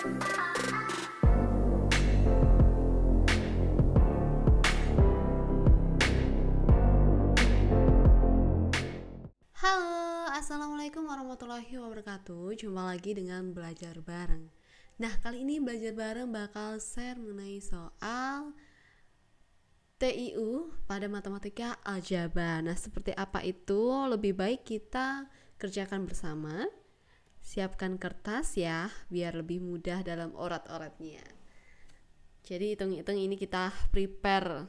Halo, Assalamualaikum warahmatullahi wabarakatuh Jumpa lagi dengan Belajar Bareng Nah, kali ini Belajar Bareng bakal share mengenai soal TIU pada matematika aljabar Nah, seperti apa itu? Lebih baik kita kerjakan bersama Siapkan kertas ya, biar lebih mudah dalam orat-oratnya. Jadi hitung-hitung ini kita prepare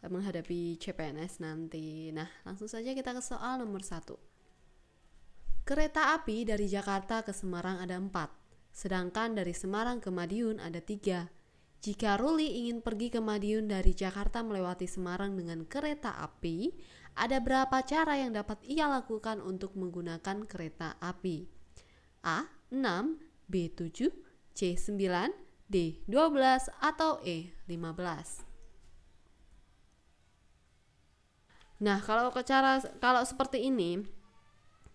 eh, menghadapi CPNS nanti. Nah, langsung saja kita ke soal nomor satu. Kereta api dari Jakarta ke Semarang ada empat, sedangkan dari Semarang ke Madiun ada tiga. Jika Ruli ingin pergi ke Madiun dari Jakarta melewati Semarang dengan kereta api, ada berapa cara yang dapat ia lakukan untuk menggunakan kereta api? A6, B7, C9, D12 atau E15. Nah, kalau ke cara kalau seperti ini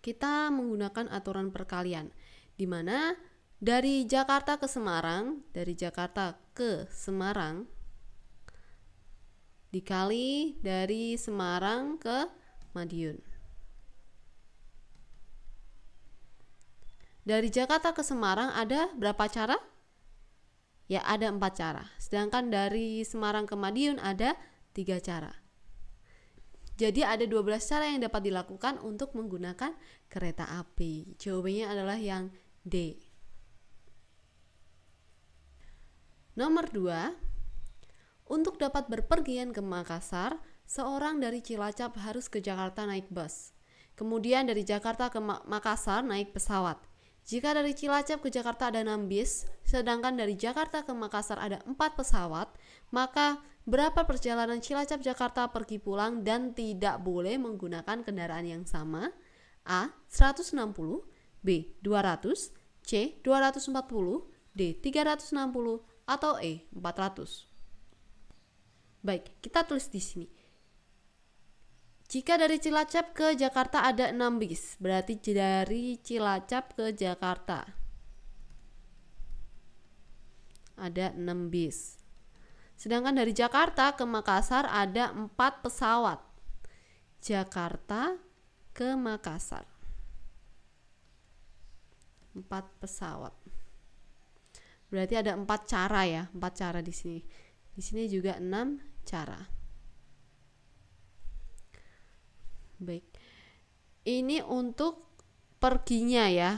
kita menggunakan aturan perkalian di mana dari Jakarta ke Semarang, dari Jakarta ke Semarang dikali dari Semarang ke Madiun. Dari Jakarta ke Semarang ada berapa cara? Ya ada empat cara. Sedangkan dari Semarang ke Madiun ada tiga cara. Jadi ada 12 cara yang dapat dilakukan untuk menggunakan kereta api. Jawabannya adalah yang D. Nomor 2. Untuk dapat berpergian ke Makassar, seorang dari Cilacap harus ke Jakarta naik bus. Kemudian dari Jakarta ke Makassar naik pesawat. Jika dari Cilacap ke Jakarta ada 6 bis, sedangkan dari Jakarta ke Makassar ada 4 pesawat, maka berapa perjalanan Cilacap Jakarta pergi pulang dan tidak boleh menggunakan kendaraan yang sama? A. 160 B. 200 C. 240 D. 360 atau E. 400 Baik, kita tulis di sini. Jika dari Cilacap ke Jakarta ada 6 bis, berarti dari Cilacap ke Jakarta ada 6 bis. Sedangkan dari Jakarta ke Makassar ada 4 pesawat. Jakarta ke Makassar. 4 pesawat. Berarti ada 4 cara ya, 4 cara di sini. Di sini juga 6 cara. baik ini untuk perginya ya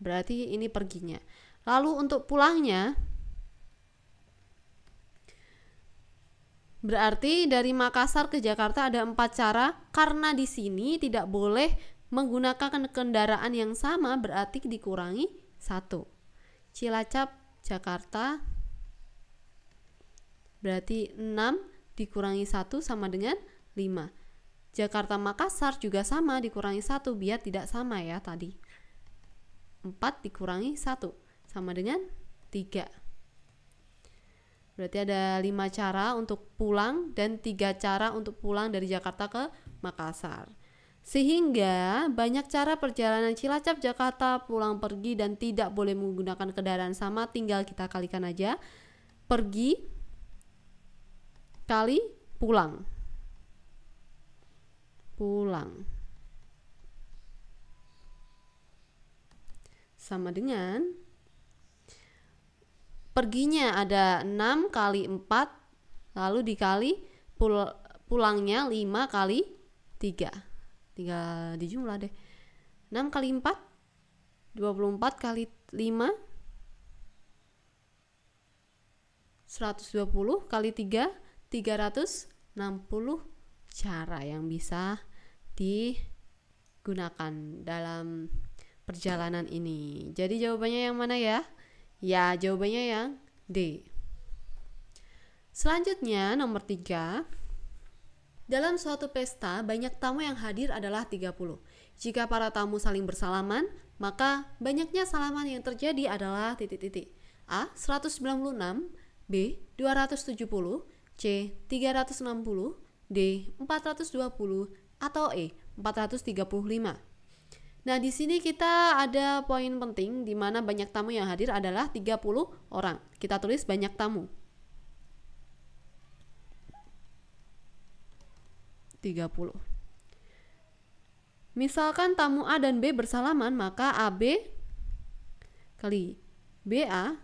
berarti ini perginya lalu untuk pulangnya Berarti dari Makassar ke Jakarta ada empat cara karena di sini tidak boleh menggunakan kendaraan yang sama berarti dikurangi satu. Cilacap Jakarta berarti 6 dikurangi satu sama dengan 5. Jakarta Makassar juga sama dikurangi satu biar tidak sama ya tadi. 4 dikurangi 1 sama dengan 3. Berarti ada lima cara untuk pulang dan tiga cara untuk pulang dari Jakarta ke Makassar. Sehingga banyak cara perjalanan Cilacap Jakarta pulang pergi dan tidak boleh menggunakan kendaraan sama tinggal kita kalikan aja pergi kali pulang pulang. Sama dengan perginya ada 6 kali 4 lalu dikali pul pulangnya 5 kali 3. 3 dijumlah deh. 6 kali 4 24 kali 5 120 kali 3 360 cara yang bisa digunakan dalam perjalanan ini. Jadi jawabannya yang mana ya? Ya, jawabannya yang D. Selanjutnya nomor 3. Dalam suatu pesta, banyak tamu yang hadir adalah 30. Jika para tamu saling bersalaman, maka banyaknya salaman yang terjadi adalah titik-titik. A. 196 B. 270 C. 360 D. 420 atau E 435. Nah, di sini kita ada poin penting di mana banyak tamu yang hadir adalah 30 orang. Kita tulis banyak tamu. 30. Misalkan tamu A dan B bersalaman, maka AB kali BA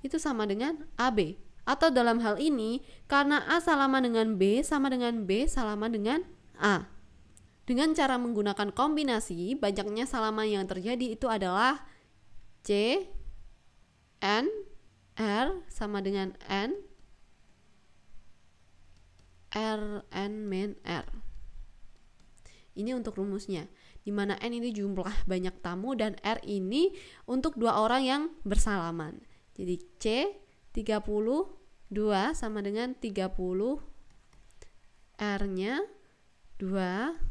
itu sama dengan AB. Atau dalam hal ini, karena A salaman dengan B sama dengan B salaman dengan A. Dengan cara menggunakan kombinasi, banyaknya salaman yang terjadi itu adalah C, N, R sama dengan N, R, N, min, R. Ini untuk rumusnya di mana N ini jumlah banyak tamu dan R ini untuk dua orang yang bersalaman. Jadi C 30 2 sama dengan 30 R-nya 2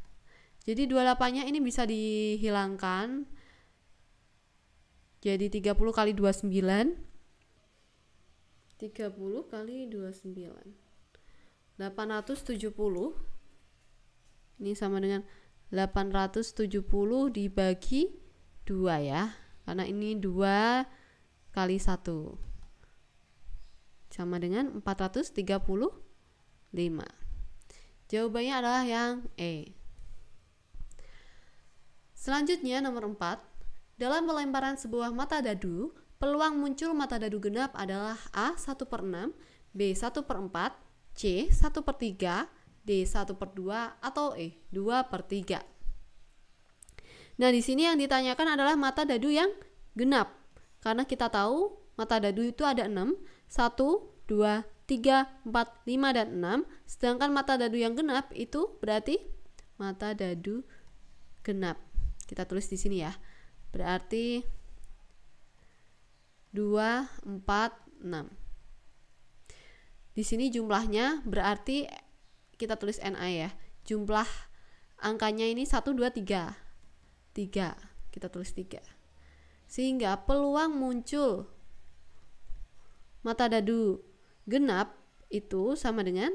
Jadi 28-nya ini bisa dihilangkan. Jadi 30 kali 29. 30 kali 29. 870. Ini sama dengan 870 dibagi 2 ya. Karena ini 2 kali 1 sama dengan 435. Jawabannya adalah yang E. Selanjutnya nomor 4, dalam pelemparan sebuah mata dadu, peluang muncul mata dadu genap adalah A 1 per 6, B 1 per 4, C 1 per 3, D 1 per 2, atau E 2 per 3. Nah, di sini yang ditanyakan adalah mata dadu yang genap. Karena kita tahu mata dadu itu ada 6, 1, 2, 3, 4, 5, dan 6. Sedangkan mata dadu yang genap itu berarti mata dadu genap kita tulis di sini ya berarti 2 4 6 di sini jumlahnya berarti kita tulis NA ya jumlah angkanya ini 1 2 3 3 kita tulis 3 sehingga peluang muncul mata dadu genap itu sama dengan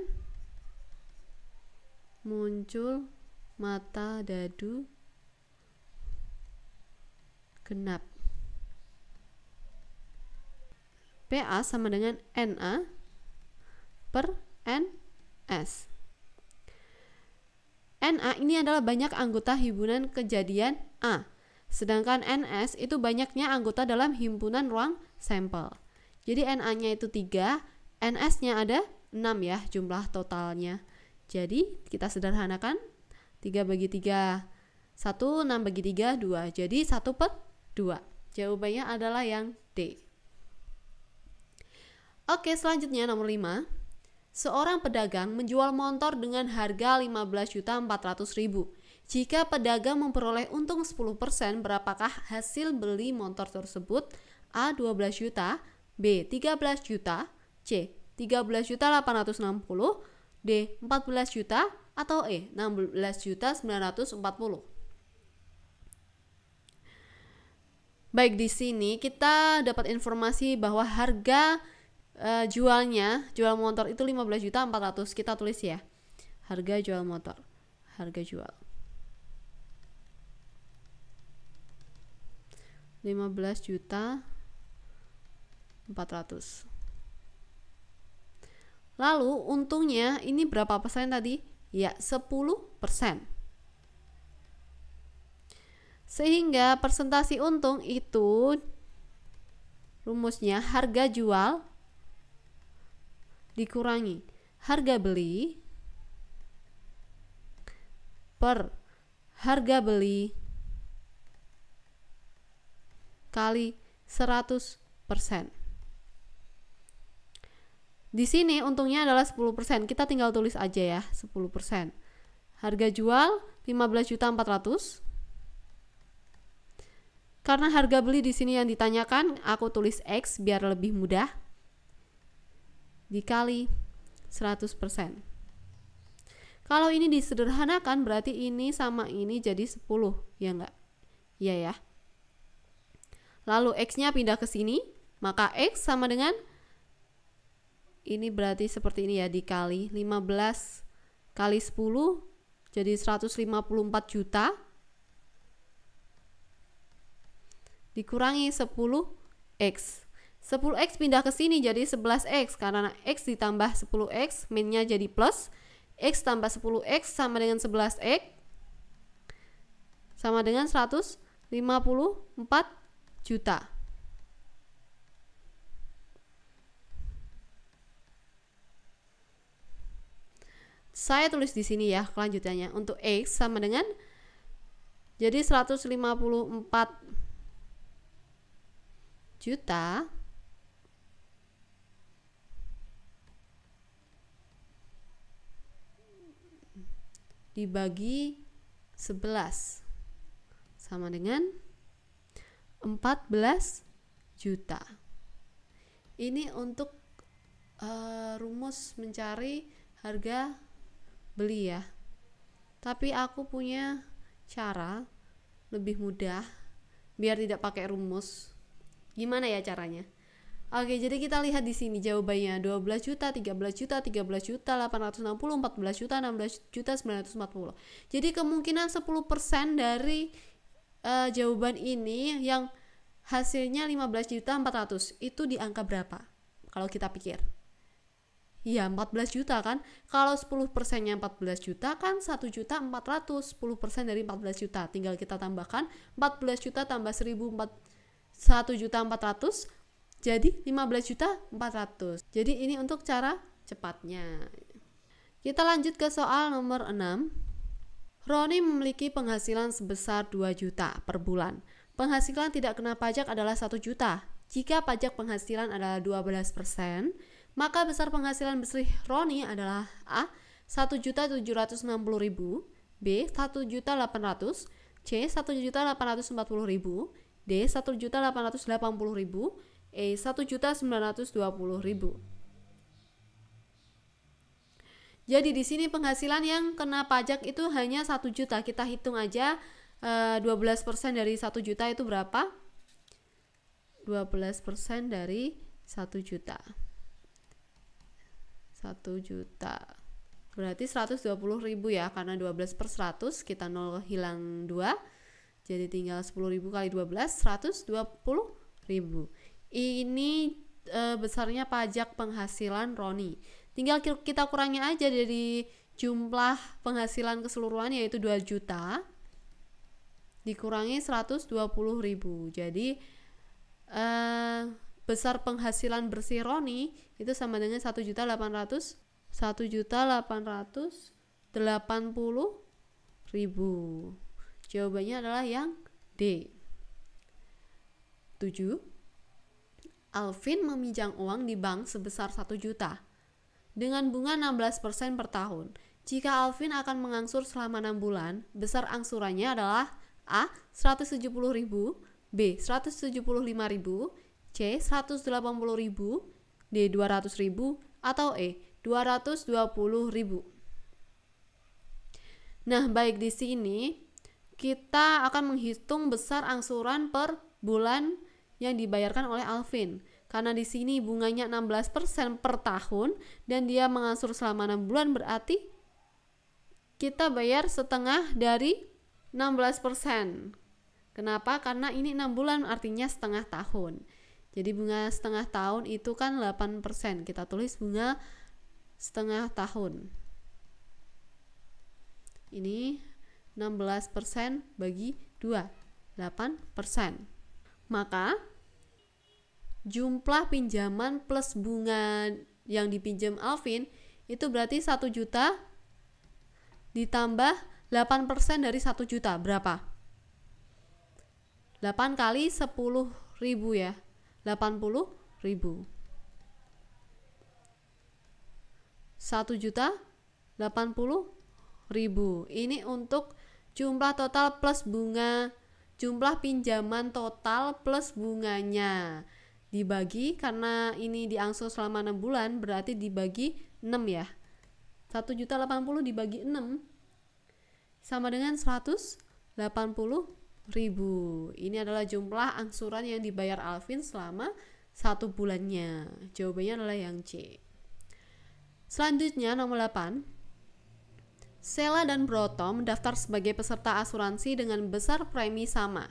muncul mata dadu genap. PA sama dengan NA per NS. NA ini adalah banyak anggota himpunan kejadian A, sedangkan NS itu banyaknya anggota dalam himpunan ruang sampel. Jadi NA-nya itu 3, NS-nya ada 6 ya jumlah totalnya. Jadi kita sederhanakan 3 bagi 3 1, 6 bagi 3, 2. Jadi 1 per 2. Jawabannya adalah yang D. Oke, selanjutnya nomor 5. Seorang pedagang menjual motor dengan harga 15.400.000. Jika pedagang memperoleh untung 10%, berapakah hasil beli motor tersebut? A. 12 juta B. 13 juta C. 13 juta 860 D. 14 juta atau E. 16 juta 940 Baik di sini kita dapat informasi bahwa harga uh, jualnya jual motor itu 15 juta 400 kita tulis ya harga jual motor harga jual 15 juta 400 lalu untungnya ini berapa persen tadi ya 10 persen sehingga persentasi untung itu rumusnya harga jual dikurangi harga beli per harga beli kali 100%. Di sini untungnya adalah 10%. Kita tinggal tulis aja ya, 10%. Harga jual juta 15.400 karena harga beli di sini yang ditanyakan, aku tulis X biar lebih mudah. Dikali 100%. Kalau ini disederhanakan berarti ini sama ini jadi 10, ya enggak? Iya ya. Lalu X-nya pindah ke sini, maka X sama dengan ini berarti seperti ini ya dikali 15 kali 10 jadi 154 juta dikurangi 10x. 10x pindah ke sini jadi 11x karena x ditambah 10x minnya jadi plus x tambah 10x sama dengan 11x sama dengan 154 juta. Saya tulis di sini ya kelanjutannya untuk x sama dengan jadi 154 juta dibagi 11 sama dengan 14 juta. Ini untuk uh, rumus mencari harga beli ya. Tapi aku punya cara lebih mudah biar tidak pakai rumus. Gimana ya caranya? Oke, jadi kita lihat di sini jawabannya 12 juta, 13 juta, 13 juta, 860, 14 juta, 16 juta, 940. Jadi kemungkinan 10% dari uh, jawaban ini yang hasilnya 15 juta 400 itu di angka berapa? Kalau kita pikir. Iya, 14 juta kan. Kalau 10 nya 14 juta kan 1 juta 400. 10 dari 14 juta. Tinggal kita tambahkan 14 juta tambah 1400 1 juta 400 jadi 15 juta 400 jadi ini untuk cara cepatnya kita lanjut ke soal nomor 6 Roni memiliki penghasilan sebesar 2 juta per bulan penghasilan tidak kena pajak adalah 1 juta jika pajak penghasilan adalah 12% maka besar penghasilan besar Roni adalah A 1.760.000 B 1.800 C 1.840.000 D 1.880.000, E 1.920.000. Jadi di sini penghasilan yang kena pajak itu hanya 1 juta. Kita hitung aja 12% e, dari 1 juta itu berapa? 12% dari 1 juta. 1 juta. Berarti 120 ribu ya karena 12 per 100 kita nol hilang 2 jadi tinggal 10.000 kali 12 120.000. Ini e, besarnya pajak penghasilan Roni. Tinggal kita kurangnya aja dari jumlah penghasilan keseluruhan yaitu 2 juta dikurangi 120.000. Jadi e, besar penghasilan bersih Roni itu sama dengan juta juta 1.800 ribu. Jawabannya adalah yang D. 7. Alvin meminjam uang di bank sebesar 1 juta dengan bunga 16% per tahun. Jika Alvin akan mengangsur selama 6 bulan, besar angsurannya adalah A. 170.000, B. 175.000, C. 180.000, D. 200.000, atau E. 220.000. Nah, baik di sini kita akan menghitung besar angsuran per bulan yang dibayarkan oleh Alvin. Karena di sini bunganya 16% per tahun dan dia mengangsur selama 6 bulan berarti kita bayar setengah dari 16%. Kenapa? Karena ini 6 bulan artinya setengah tahun. Jadi bunga setengah tahun itu kan 8%. Kita tulis bunga setengah tahun. Ini 16% bagi 2, 8%. Maka jumlah pinjaman plus bunga yang dipinjam Alvin itu berarti 1 juta ditambah 8% dari 1 juta berapa? 8 kali 10 ribu ya 80 ribu 1 juta 80 ribu ini untuk jumlah total plus bunga jumlah pinjaman total plus bunganya dibagi karena ini diangsur selama 6 bulan berarti dibagi 6 ya 1 juta 80 dibagi 6 sama dengan 180 ribu ini adalah jumlah angsuran yang dibayar Alvin selama satu bulannya jawabannya adalah yang C selanjutnya nomor 8 Sela dan Broto mendaftar sebagai peserta asuransi dengan besar premi sama.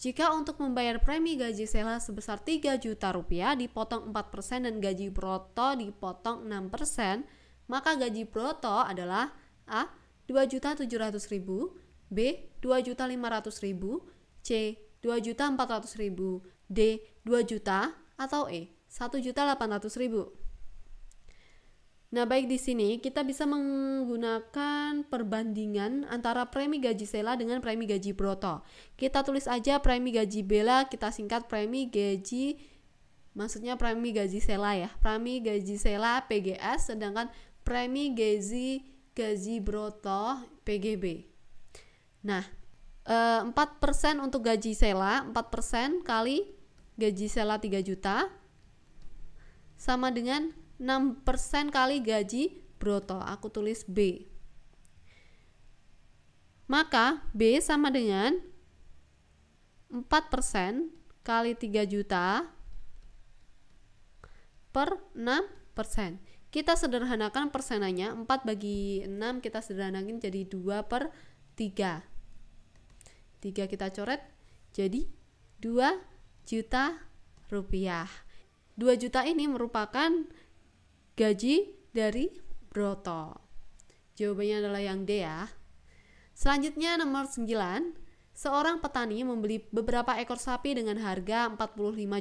Jika untuk membayar premi gaji Sela sebesar 3 juta rupiah dipotong 4% dan gaji Broto dipotong 6%, maka gaji Broto adalah A. 2.700.000 B. 2.500.000 C. 2.400.000 D. 2 juta atau E. 1.800.000 Nah, baik di sini kita bisa menggunakan perbandingan antara premi gaji Sela dengan premi gaji Broto. Kita tulis aja premi gaji Bella, kita singkat premi gaji maksudnya premi gaji Sela ya. Premi gaji Sela PGS sedangkan premi gaji gaji Broto PGB. Nah, 4% eh, untuk gaji Sela, 4% kali gaji Sela 3 juta sama dengan 6% kali gaji broto. Aku tulis B. Maka B sama dengan 4% kali 3 juta per 6%. Kita sederhanakan persenannya, 4 bagi 6 kita sederhanakan jadi 2 per 3. 3 kita coret jadi 2 juta rupiah. 2 juta ini merupakan gaji dari Broto? Jawabannya adalah yang D ya. Selanjutnya nomor 9, seorang petani membeli beberapa ekor sapi dengan harga 45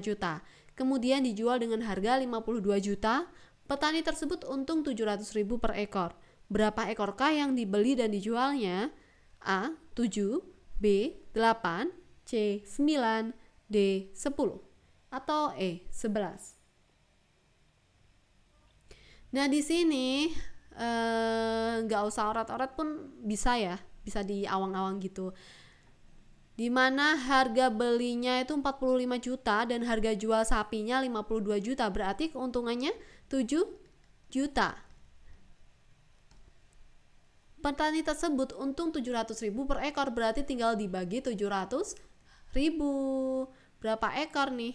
juta, kemudian dijual dengan harga 52 juta, petani tersebut untung 700 ribu per ekor. Berapa ekorkah yang dibeli dan dijualnya? A. 7 B. 8 C. 9 D. 10 atau E. 11 Nah di sini eh, nggak usah orat-orat pun bisa ya, bisa gitu. di awang-awang gitu. Dimana harga belinya itu 45 juta dan harga jual sapinya 52 juta, berarti keuntungannya 7 juta. Petani tersebut untung 700 ribu per ekor, berarti tinggal dibagi 700 ribu. Berapa ekor nih?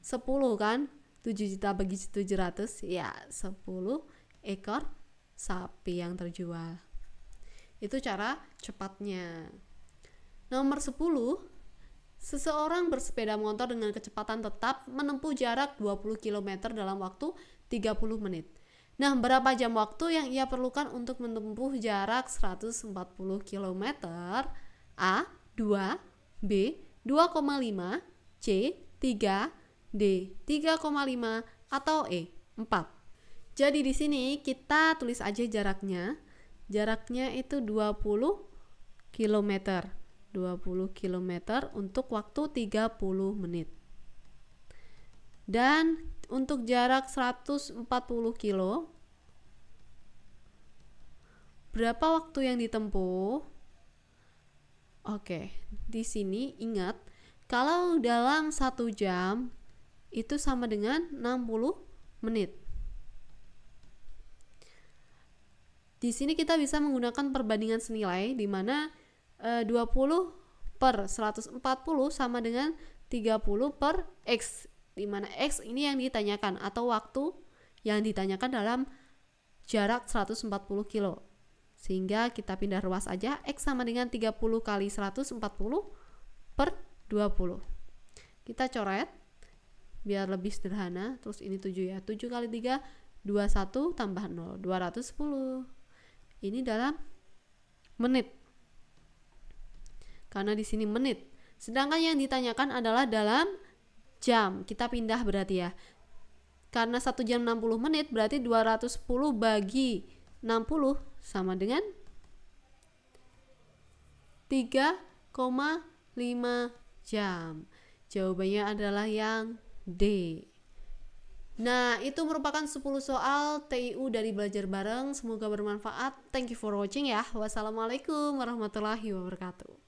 10 kan? 7 juta bagi 700 ya 10 ekor sapi yang terjual. Itu cara cepatnya. Nomor 10, Seseorang bersepeda motor dengan kecepatan tetap menempuh jarak 20 km dalam waktu 30 menit. Nah, berapa jam waktu yang ia perlukan untuk menempuh jarak 140 km? A. 2 B. 2,5 C. 3 D 3,5 atau E 4. Jadi di sini kita tulis aja jaraknya. Jaraknya itu 20 km. 20 km untuk waktu 30 menit. Dan untuk jarak 140 km berapa waktu yang ditempuh? Oke, di sini ingat kalau dalam satu jam itu sama dengan 60 menit. Di sini kita bisa menggunakan perbandingan senilai di mana e, eh, 20 per 140 sama dengan 30 per X di mana X ini yang ditanyakan atau waktu yang ditanyakan dalam jarak 140 kilo. Sehingga kita pindah ruas aja X sama dengan 30 kali 140 per 20. Kita coret biar lebih sederhana terus ini 7 ya 7 kali 3 21 tambah 0 210 ini dalam menit karena di sini menit sedangkan yang ditanyakan adalah dalam jam kita pindah berarti ya karena 1 jam 60 menit berarti 210 bagi 60 sama dengan 3,5 jam. Jawabannya adalah yang D. Nah, itu merupakan 10 soal TIU dari Belajar Bareng. Semoga bermanfaat. Thank you for watching ya. Wassalamualaikum warahmatullahi wabarakatuh.